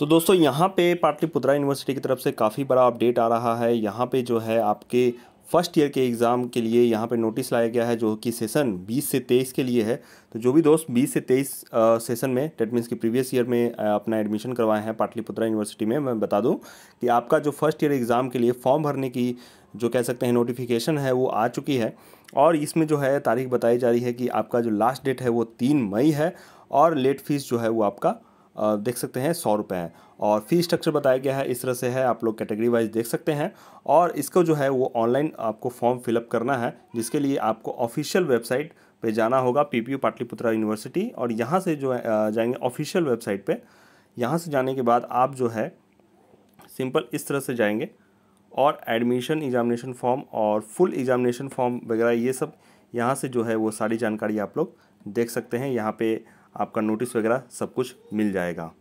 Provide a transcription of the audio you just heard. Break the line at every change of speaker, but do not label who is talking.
तो दोस्तों यहाँ पे पाटलिपुत्रा यूनिवर्सिटी की तरफ से काफ़ी बड़ा अपडेट आ रहा है यहाँ पे जो है आपके फर्स्ट ईयर के एग्ज़ाम के लिए यहाँ पे नोटिस लाया गया है जो कि सेशन 20 से 23 के लिए है तो जो भी दोस्त 20 से 23 सेशन में डेट मीन्स कि प्रीवियस ईयर में अपना एडमिशन करवाए हैं पाटलिपुत्रा यूनिवर्सिटी में मैं बता दूं कि आपका जो फर्स्ट ईयर एग्ज़ाम के लिए फॉर्म भरने की जो कह सकते हैं नोटिफिकेशन है वो आ चुकी है और इसमें जो है तारीख बताई जा रही है कि आपका जो लास्ट डेट है वो तीन मई है और लेट फीस जो है वो आपका देख सकते हैं सौ रुपये है और फ़ी स्ट्रक्चर बताया गया है इस तरह से है आप लोग कैटेगरी वाइज देख सकते हैं और इसको जो है वो ऑनलाइन आपको फॉर्म फिलअप करना है जिसके लिए आपको ऑफिशियल वेबसाइट पे जाना होगा पी पी पाटलिपुत्रा यूनिवर्सिटी और यहाँ से जो है जाएंगे ऑफिशियल वेबसाइट पे यहाँ से जाने के बाद आप जो है सिंपल इस तरह से जाएंगे और एडमिशन एग्जामिनेशन फॉर्म और फुल एग्जामिनेशन फॉर्म वगैरह ये सब यहाँ से जो है वो सारी जानकारी आप लोग देख सकते हैं यहाँ पे आपका नोटिस वगैरह सब कुछ मिल जाएगा